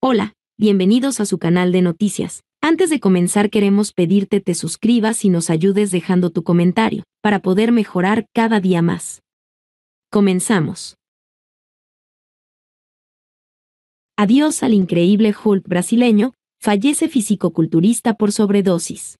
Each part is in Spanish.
Hola, bienvenidos a su canal de noticias. Antes de comenzar queremos pedirte te suscribas y nos ayudes dejando tu comentario, para poder mejorar cada día más. Comenzamos. Adiós al increíble Hulk brasileño, fallece fisicoculturista por sobredosis.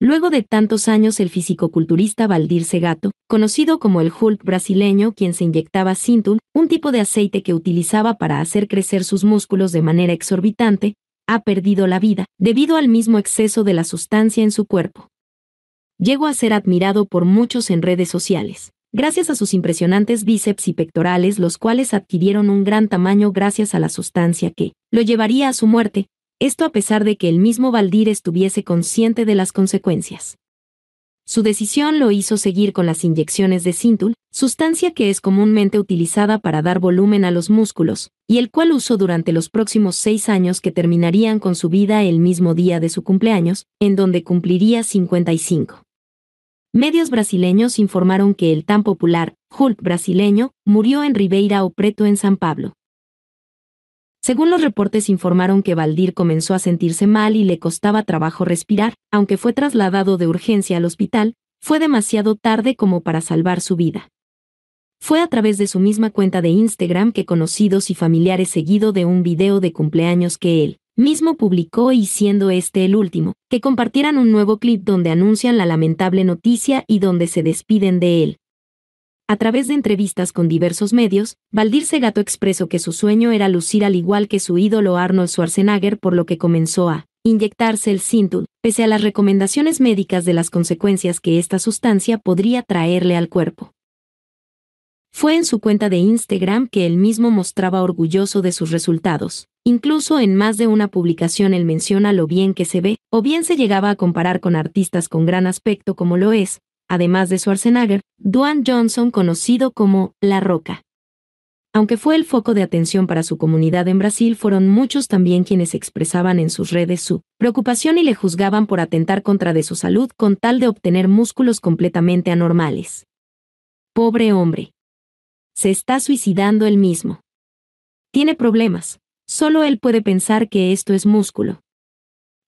Luego de tantos años el fisicoculturista Valdir Segato, conocido como el Hulk brasileño quien se inyectaba Sintul, un tipo de aceite que utilizaba para hacer crecer sus músculos de manera exorbitante, ha perdido la vida, debido al mismo exceso de la sustancia en su cuerpo. Llegó a ser admirado por muchos en redes sociales, gracias a sus impresionantes bíceps y pectorales los cuales adquirieron un gran tamaño gracias a la sustancia que lo llevaría a su muerte, esto a pesar de que el mismo Valdir estuviese consciente de las consecuencias. Su decisión lo hizo seguir con las inyecciones de Sintul, sustancia que es comúnmente utilizada para dar volumen a los músculos, y el cual usó durante los próximos seis años que terminarían con su vida el mismo día de su cumpleaños, en donde cumpliría 55. Medios brasileños informaron que el tan popular Hulk brasileño murió en Ribeira o Preto en San Pablo. Según los reportes informaron que Valdir comenzó a sentirse mal y le costaba trabajo respirar, aunque fue trasladado de urgencia al hospital, fue demasiado tarde como para salvar su vida. Fue a través de su misma cuenta de Instagram que conocidos y familiares seguido de un video de cumpleaños que él mismo publicó y siendo este el último, que compartieran un nuevo clip donde anuncian la lamentable noticia y donde se despiden de él, a través de entrevistas con diversos medios, Valdir Segato expresó que su sueño era lucir al igual que su ídolo Arnold Schwarzenegger, por lo que comenzó a inyectarse el Sintul, pese a las recomendaciones médicas de las consecuencias que esta sustancia podría traerle al cuerpo. Fue en su cuenta de Instagram que él mismo mostraba orgulloso de sus resultados. Incluso en más de una publicación él menciona lo bien que se ve, o bien se llegaba a comparar con artistas con gran aspecto como lo es, además de su Schwarzenegger, Dwayne Johnson conocido como La Roca. Aunque fue el foco de atención para su comunidad en Brasil, fueron muchos también quienes expresaban en sus redes su preocupación y le juzgaban por atentar contra de su salud con tal de obtener músculos completamente anormales. Pobre hombre. Se está suicidando él mismo. Tiene problemas. Solo él puede pensar que esto es músculo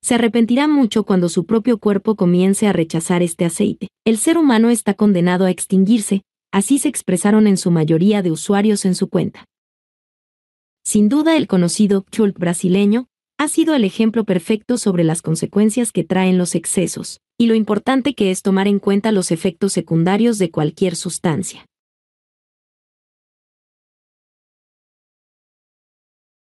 se arrepentirá mucho cuando su propio cuerpo comience a rechazar este aceite. El ser humano está condenado a extinguirse, así se expresaron en su mayoría de usuarios en su cuenta. Sin duda el conocido Chult brasileño ha sido el ejemplo perfecto sobre las consecuencias que traen los excesos, y lo importante que es tomar en cuenta los efectos secundarios de cualquier sustancia.